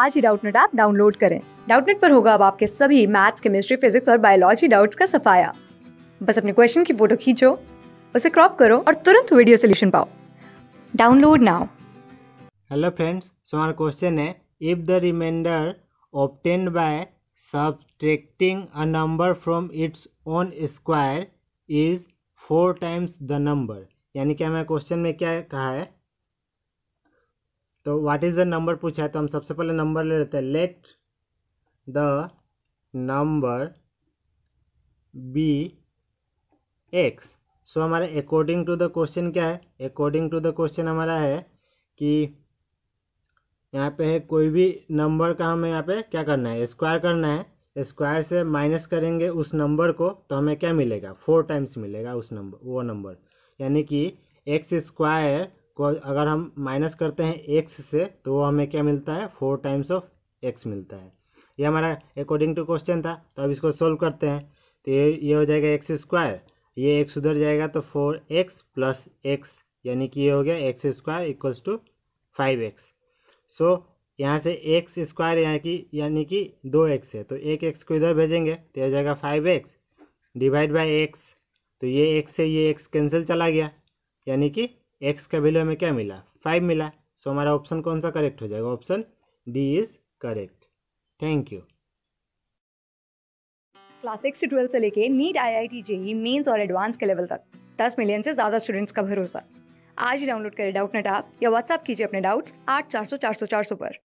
आज ही Doubtnut app download करें डाउटनेट पर होगा अब आपके सभी मैथ्स केमिस्ट्री फिजिक्स और बायोलॉजी डाउट्स का सफाया बस अपने क्वेश्चन की फोटो खींचो उसे क्रॉप करो और तुरंत वीडियो सोल्यूशन पाओ download now hello friends so हमारा क्वेश्चन है if the remainder obtained by subtracting a number from its own square is four times the number यानी कि हमें क्वेश्चन में क्या कहा है तो व्हाट इज़ द नंबर पूछा है तो हम सबसे पहले नंबर ले लेते हैं let the number be x so हमारा अकॉर्डिंग टू द क्वेश्चन क्या है अकॉर्डिंग टू द क्वेश्चन हमारा है कि यहाँ पे है कोई भी नंबर का हमें यहाँ पे क्या करना है स्क्वायर करना है स्क्वायर से माइनस करेंगे उस नंबर को तो हमें क्या मिलेगा फोर टाइम्स मिलेगा उस नंबर वो नंबर यानी कि एक्स स्क्वायर को अगर हम माइनस करते हैं एक्स से तो वो हमें क्या मिलता है फोर टाइम्स ऑफ एक्स मिलता है ये हमारा अकॉर्डिंग टू क्वेश्चन था तो अब इसको सोल्व करते हैं तो ये ये हो जाएगा एक्स स्क्वायर ये एक्स उधर जाएगा तो फोर एक्स प्लस एक्स यानी कि ये हो गया x square equals to five x so यहाँ से एक्स स्क्वायर यहाँ की यानी कि दो एक्स है तो एक एक्स को इधर भेजेंगे तो यह हो जाएगा five x divide by x तो ये एक्स से ये एक्स कैंसिल चला गया यानी कि एक्स का वैल्यू हमें क्या मिला फाइव मिला सो हमारा ऑप्शन कौन सा करेक्ट हो जाएगा option D is correct thank you class six to twelfth से लेके NEET I I T JEE mains और एडवांस के लेवल तक दस मिलियन से ज़्यादा स्टूडेंट्स का भरोसा आज ही डाउनलोड करें डाउट नेट आप या व्हाट्सअप कीजिए अपने डाउट्स आठ चार सौ चार सौ चार सौ पर